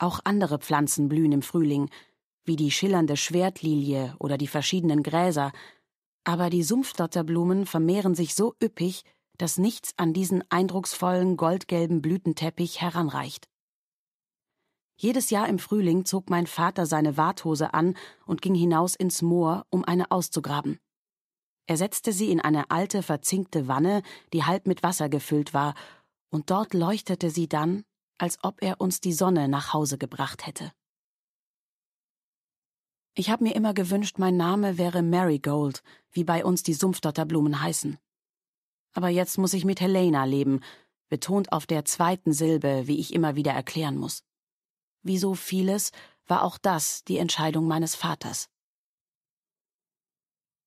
Auch andere Pflanzen blühen im Frühling, wie die schillernde Schwertlilie oder die verschiedenen Gräser, aber die Sumpfdotterblumen vermehren sich so üppig, dass nichts an diesen eindrucksvollen goldgelben Blütenteppich heranreicht. Jedes Jahr im Frühling zog mein Vater seine Warthose an und ging hinaus ins Moor, um eine auszugraben. Er setzte sie in eine alte, verzinkte Wanne, die halb mit Wasser gefüllt war, und dort leuchtete sie dann, als ob er uns die Sonne nach Hause gebracht hätte. Ich habe mir immer gewünscht, mein Name wäre Marigold, wie bei uns die Sumpfdotterblumen heißen. Aber jetzt muss ich mit Helena leben, betont auf der zweiten Silbe, wie ich immer wieder erklären muss. Wie so vieles war auch das die Entscheidung meines Vaters.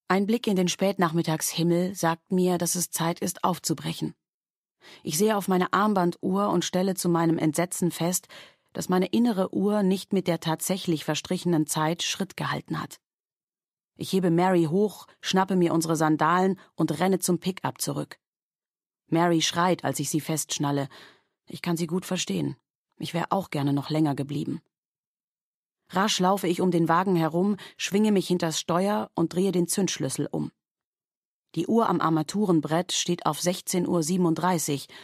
Ein Blick in den Spätnachmittagshimmel sagt mir, dass es Zeit ist, aufzubrechen. Ich sehe auf meine Armbanduhr und stelle zu meinem Entsetzen fest, dass meine innere Uhr nicht mit der tatsächlich verstrichenen Zeit Schritt gehalten hat. Ich hebe Mary hoch, schnappe mir unsere Sandalen und renne zum Pickup zurück. Mary schreit, als ich sie festschnalle. Ich kann sie gut verstehen. Ich wäre auch gerne noch länger geblieben. Rasch laufe ich um den Wagen herum, schwinge mich hinters Steuer und drehe den Zündschlüssel um. Die Uhr am Armaturenbrett steht auf 16.37 Uhr.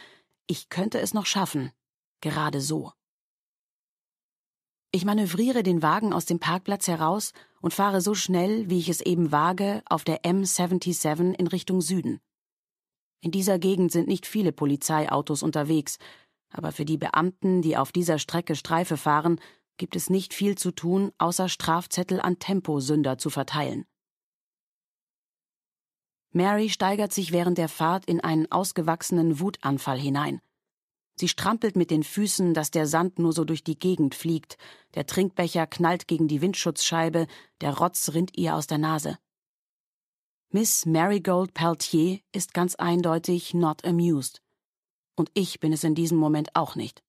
Ich könnte es noch schaffen. Gerade so. Ich manövriere den Wagen aus dem Parkplatz heraus und fahre so schnell, wie ich es eben wage, auf der M77 in Richtung Süden. In dieser Gegend sind nicht viele Polizeiautos unterwegs, aber für die Beamten, die auf dieser Strecke Streife fahren, gibt es nicht viel zu tun, außer Strafzettel an Temposünder zu verteilen. Mary steigert sich während der Fahrt in einen ausgewachsenen Wutanfall hinein. Sie strampelt mit den Füßen, dass der Sand nur so durch die Gegend fliegt, der Trinkbecher knallt gegen die Windschutzscheibe, der Rotz rinnt ihr aus der Nase. Miss Marigold Peltier ist ganz eindeutig not amused. Und ich bin es in diesem Moment auch nicht.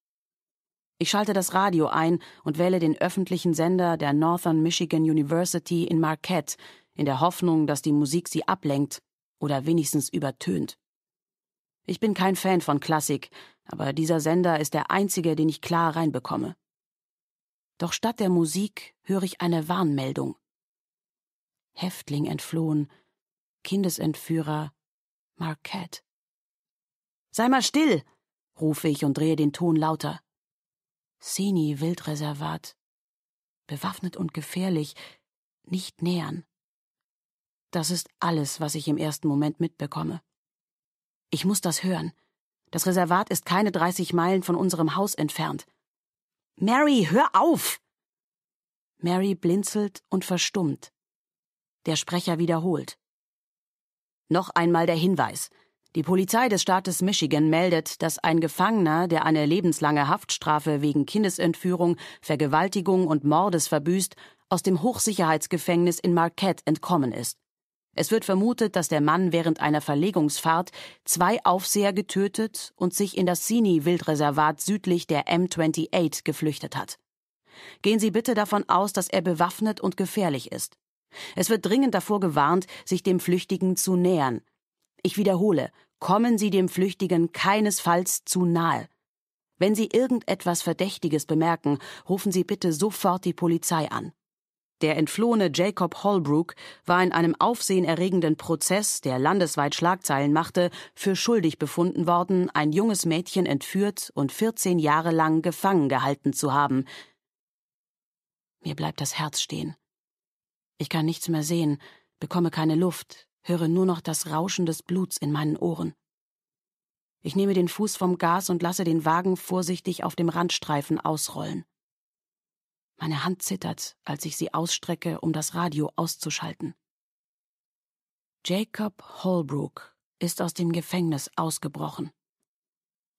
Ich schalte das Radio ein und wähle den öffentlichen Sender der Northern Michigan University in Marquette, in der Hoffnung, dass die Musik sie ablenkt, oder wenigstens übertönt. Ich bin kein Fan von Klassik, aber dieser Sender ist der einzige, den ich klar reinbekomme. Doch statt der Musik höre ich eine Warnmeldung. Häftling entflohen, Kindesentführer Marquette. Sei mal still, rufe ich und drehe den Ton lauter. Sini Wildreservat. Bewaffnet und gefährlich, nicht nähern. Das ist alles, was ich im ersten Moment mitbekomme. Ich muss das hören. Das Reservat ist keine 30 Meilen von unserem Haus entfernt. Mary, hör auf! Mary blinzelt und verstummt. Der Sprecher wiederholt. Noch einmal der Hinweis. Die Polizei des Staates Michigan meldet, dass ein Gefangener, der eine lebenslange Haftstrafe wegen Kindesentführung, Vergewaltigung und Mordes verbüßt, aus dem Hochsicherheitsgefängnis in Marquette entkommen ist. Es wird vermutet, dass der Mann während einer Verlegungsfahrt zwei Aufseher getötet und sich in das Sini-Wildreservat südlich der M28 geflüchtet hat. Gehen Sie bitte davon aus, dass er bewaffnet und gefährlich ist. Es wird dringend davor gewarnt, sich dem Flüchtigen zu nähern. Ich wiederhole, kommen Sie dem Flüchtigen keinesfalls zu nahe. Wenn Sie irgendetwas Verdächtiges bemerken, rufen Sie bitte sofort die Polizei an. Der entflohene Jacob Holbrook war in einem aufsehenerregenden Prozess, der landesweit Schlagzeilen machte, für schuldig befunden worden, ein junges Mädchen entführt und 14 Jahre lang gefangen gehalten zu haben. Mir bleibt das Herz stehen. Ich kann nichts mehr sehen, bekomme keine Luft, höre nur noch das Rauschen des Bluts in meinen Ohren. Ich nehme den Fuß vom Gas und lasse den Wagen vorsichtig auf dem Randstreifen ausrollen. Meine Hand zittert, als ich sie ausstrecke, um das Radio auszuschalten. Jacob Holbrook ist aus dem Gefängnis ausgebrochen.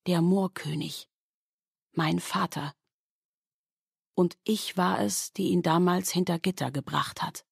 Der Moorkönig. Mein Vater. Und ich war es, die ihn damals hinter Gitter gebracht hat.